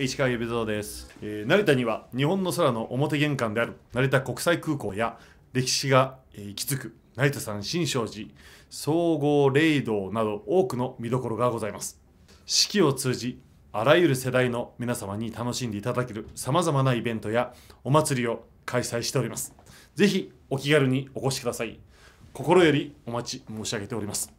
石川指蔵です、えー、成田には日本の空の表玄関である成田国際空港や歴史が、えき着く成田山新勝寺総合霊堂など多くの見どころがございます四季を通じあらゆる世代の皆様に楽しんでいただけるさまざまなイベントやお祭りを開催しておりますぜひお気軽にお越しください心よりお待ち申し上げております